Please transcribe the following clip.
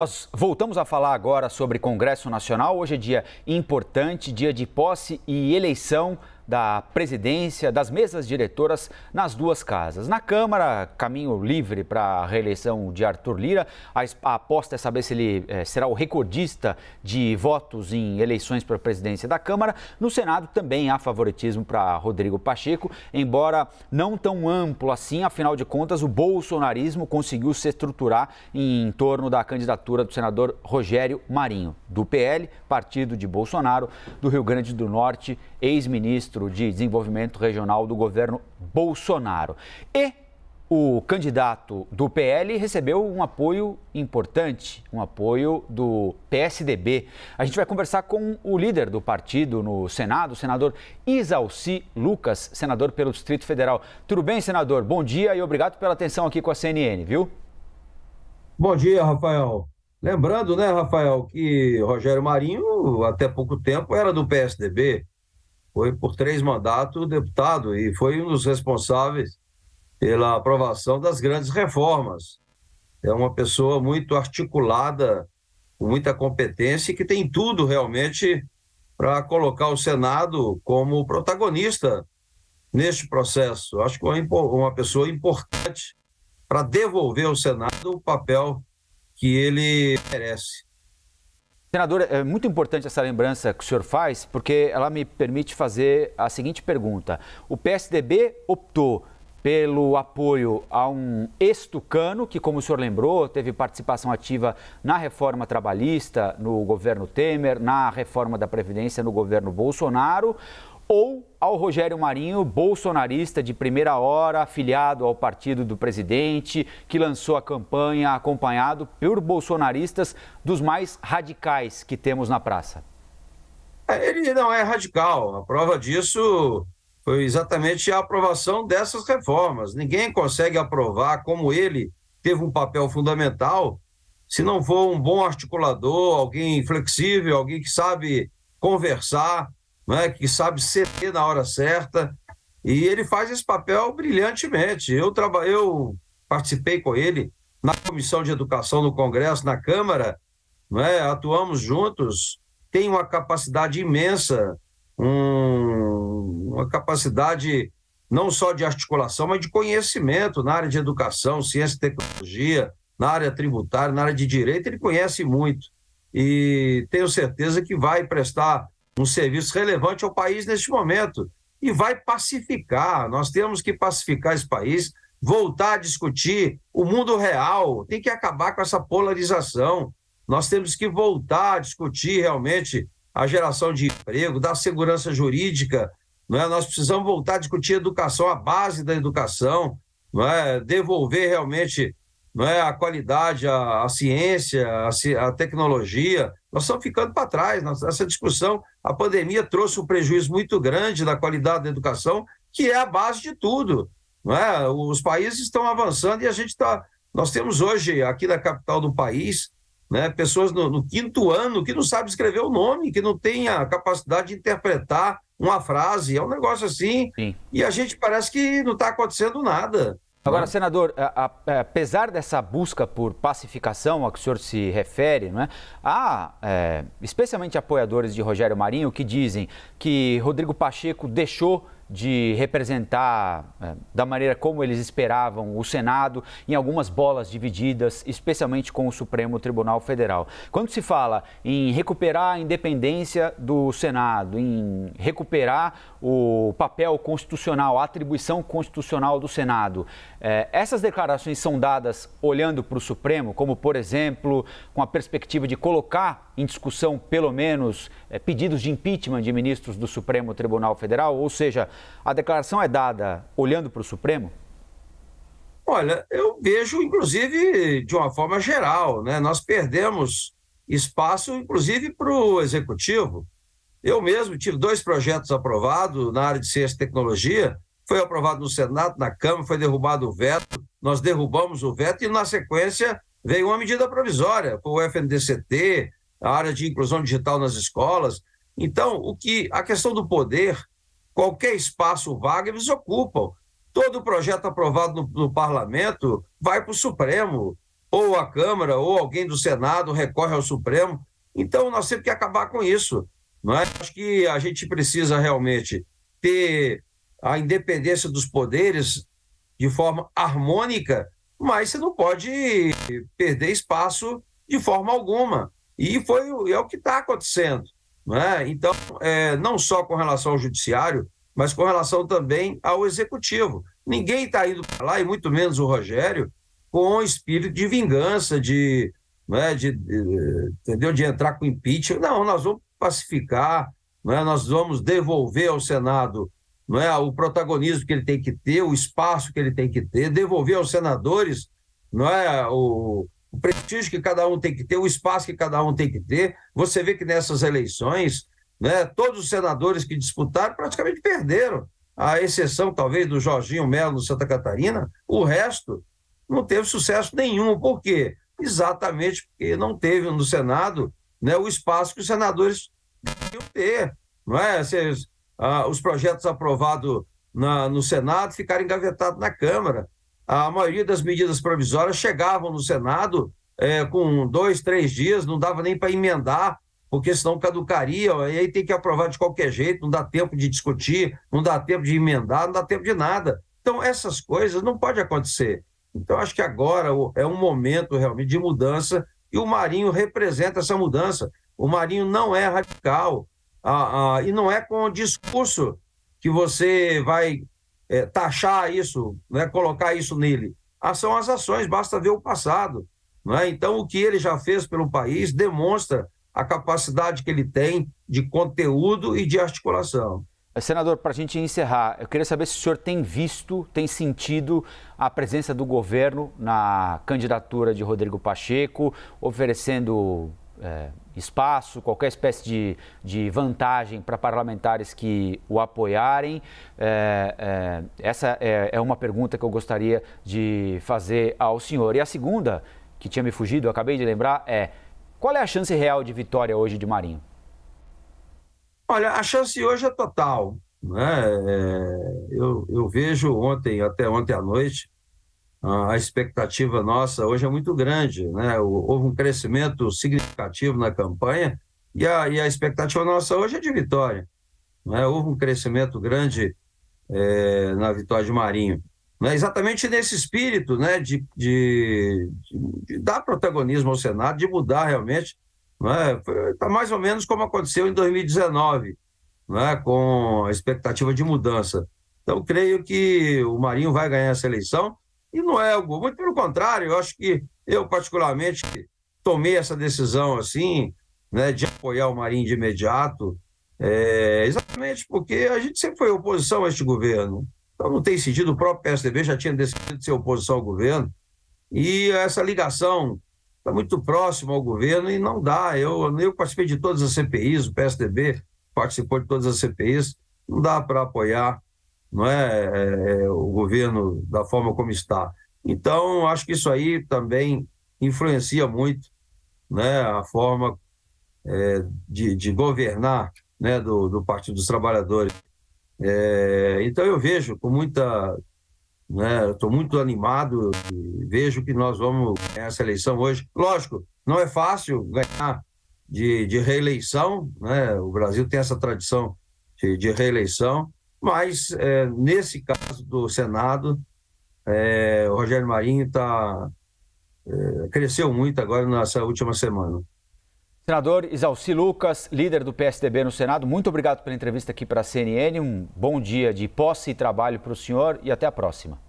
Nós voltamos a falar agora sobre Congresso Nacional. Hoje é dia importante, dia de posse e eleição da presidência, das mesas diretoras nas duas casas. Na Câmara, caminho livre para a reeleição de Arthur Lira. A, aposta é saber se ele é, será o recordista de votos em eleições para a presidência da Câmara. No Senado também há favoritismo para Rodrigo Pacheco, embora não tão amplo assim, afinal de contas, o bolsonarismo conseguiu se estruturar em torno da candidatura do senador Rogério Marinho, do PL, partido de Bolsonaro, do Rio Grande do Norte, ex-ministro ministro de Desenvolvimento Regional do governo Bolsonaro. E o candidato do PL recebeu um apoio importante, um apoio do PSDB. A gente vai conversar com o líder do partido no Senado, o senador Isalci Lucas, senador pelo Distrito Federal. Tudo bem, senador? Bom dia e obrigado pela atenção aqui com a CNN, viu? Bom dia, Rafael. Lembrando, né, Rafael, que Rogério Marinho, até pouco tempo, era do PSDB foi por três mandatos deputado e foi um dos responsáveis pela aprovação das grandes reformas. É uma pessoa muito articulada, com muita competência e que tem tudo realmente para colocar o Senado como protagonista neste processo. Acho que é uma pessoa importante para devolver ao Senado o papel que ele merece. Senador, é muito importante essa lembrança que o senhor faz, porque ela me permite fazer a seguinte pergunta. O PSDB optou pelo apoio a um ex-tucano, que, como o senhor lembrou, teve participação ativa na reforma trabalhista no governo Temer, na reforma da Previdência no governo Bolsonaro ou ao Rogério Marinho, bolsonarista de primeira hora, afiliado ao partido do presidente, que lançou a campanha acompanhado por bolsonaristas dos mais radicais que temos na praça? É, ele não é radical. A prova disso foi exatamente a aprovação dessas reformas. Ninguém consegue aprovar como ele teve um papel fundamental se não for um bom articulador, alguém flexível, alguém que sabe conversar, né, que sabe ceder na hora certa, e ele faz esse papel brilhantemente. Eu, traba... eu participei com ele na Comissão de Educação no Congresso, na Câmara, né, atuamos juntos, tem uma capacidade imensa, um... uma capacidade não só de articulação, mas de conhecimento na área de educação, ciência e tecnologia, na área tributária, na área de direito, ele conhece muito. E tenho certeza que vai prestar um serviço relevante ao país neste momento. E vai pacificar, nós temos que pacificar esse país, voltar a discutir o mundo real, tem que acabar com essa polarização. Nós temos que voltar a discutir realmente a geração de emprego, da segurança jurídica, não é? nós precisamos voltar a discutir educação, a base da educação, não é? devolver realmente não é? a qualidade, a, a ciência, a, a tecnologia, nós estamos ficando para trás. Nós, essa discussão, a pandemia trouxe um prejuízo muito grande da qualidade da educação, que é a base de tudo. Não é? Os países estão avançando e a gente está. Nós temos hoje, aqui na capital do país, né, pessoas no, no, quinto ano que não sabem escrever o nome, que não têm a capacidade de interpretar uma frase, é um negócio assim, Sim. e a gente parece que não está acontecendo nada. Agora, né? senador, é, apesar dessa busca por pacificação a que o senhor se refere, não é? há é, especialmente apoiadores de Rogério Marinho que dizem que Rodrigo Pacheco deixou de representar eh, da maneira como eles esperavam o Senado em algumas bolas divididas, especialmente com o Supremo Tribunal Federal. Quando se fala em recuperar a independência do Senado, em recuperar o papel constitucional, a atribuição constitucional do Senado, eh, essas declarações são dadas olhando para o Supremo, como por exemplo, com a perspectiva de colocar em discussão, pelo menos, é, pedidos de impeachment de ministros do Supremo Tribunal Federal? Ou seja, a declaração é dada olhando para o Supremo? Olha, eu vejo, inclusive, de uma forma geral, né? nós perdemos espaço, inclusive, para o executivo. Eu mesmo tive dois projetos aprovados na área de ciência e tecnologia, foi aprovado no Senado, na Câmara, foi derrubado o veto, nós derrubamos o veto e, na sequência, veio uma medida provisória com o FNDCT, a área de inclusão digital nas escolas. Então, o que a questão do poder, qualquer espaço vago eles ocupam. Todo projeto aprovado no, no parlamento vai para o Supremo, ou a Câmara, ou alguém do Senado recorre ao Supremo. Então, nós temos que acabar com isso. Não é? Acho que a gente precisa realmente ter a independência dos poderes de forma harmônica, mas você não pode perder espaço de forma alguma. E foi é o que está acontecendo. Né? Então, é, não só com relação ao judiciário, mas com relação também ao executivo. Ninguém está indo para lá, e muito menos o Rogério, com espírito de vingança, de, né, de, de, entendeu? de entrar com impeachment. Não, nós vamos pacificar, né? nós vamos devolver ao Senado não é, o protagonismo que ele tem que ter, o espaço que ele tem que ter, devolver aos senadores não é, o, o prestígio que cada um tem que ter, o espaço que cada um tem que ter. Você vê que nessas eleições, né, todos os senadores que disputaram praticamente perderam, a exceção talvez do Jorginho Melo no Santa Catarina, o resto não teve sucesso nenhum. Por quê? Exatamente porque não teve no Senado né, o espaço que os senadores deviam ter. Não é? Se, ah, os projetos aprovados na, no Senado ficaram engavetados na Câmara a maioria das medidas provisórias chegavam no Senado é, com dois, três dias, não dava nem para emendar, porque senão caducaria, e aí tem que aprovar de qualquer jeito, não dá tempo de discutir, não dá tempo de emendar, não dá tempo de nada. Então, essas coisas não pode acontecer. Então, acho que agora é um momento realmente de mudança e o Marinho representa essa mudança. O Marinho não é radical ah, ah, e não é com o discurso que você vai é, taxar isso, né, colocar isso nele. Ah, são as ações, basta ver o passado. Né? Então, o que ele já fez pelo país demonstra a capacidade que ele tem de conteúdo e de articulação. Senador, para a gente encerrar, eu queria saber se o senhor tem visto, tem sentido a presença do governo na candidatura de Rodrigo Pacheco, oferecendo é, espaço, qualquer espécie de, de vantagem para parlamentares que o apoiarem? É, é, essa é, é, uma pergunta que eu gostaria de fazer ao senhor. E a segunda, que tinha me fugido, eu acabei de lembrar, é: qual é a chance real de vitória hoje de Marinho? Olha, a chance hoje é total. Né? É, eu, eu vejo ontem, até ontem à noite, a expectativa nossa hoje é muito grande, né? Houve um crescimento significativo na campanha e a, e a expectativa nossa hoje é de vitória. Né? Houve um crescimento grande é, na vitória de Marinho. Né? Exatamente nesse espírito né? de, de, de dar protagonismo ao Senado, de mudar realmente. Está né? mais ou menos como aconteceu em 2019, né? com a expectativa de mudança. Então, creio que o Marinho vai ganhar essa eleição e não é algo. Muito pelo contrário, eu acho que eu, particularmente, tomei essa decisão assim, né, de apoiar o Marinho de imediato, é, exatamente porque a gente sempre foi oposição a este governo. Então não tem sentido, o próprio PSDB já tinha decidido ser oposição ao governo, e essa ligação está muito próxima ao governo e não dá. Eu, eu participei de todas as CPIs, o PSDB participou de todas as CPIs, não dá para apoiar não é? é, é, o governo da forma como está. Então, acho que isso aí também influencia muito né, a forma é, de, de, governar né, do, do Partido dos Trabalhadores. É, então, eu vejo com muita. Né, Estou muito animado, vejo que nós vamos ganhar essa eleição hoje. Lógico, não é fácil ganhar de, de reeleição, né? o Brasil tem essa tradição de, de reeleição, mas, é, nesse caso do Senado, é, o Rogério Marinho tá, é, cresceu muito agora nessa última semana. Senador Isalci Lucas, líder do PSDB no Senado, muito obrigado pela entrevista aqui para a CNN. Um bom dia de posse e trabalho para o senhor e até a próxima.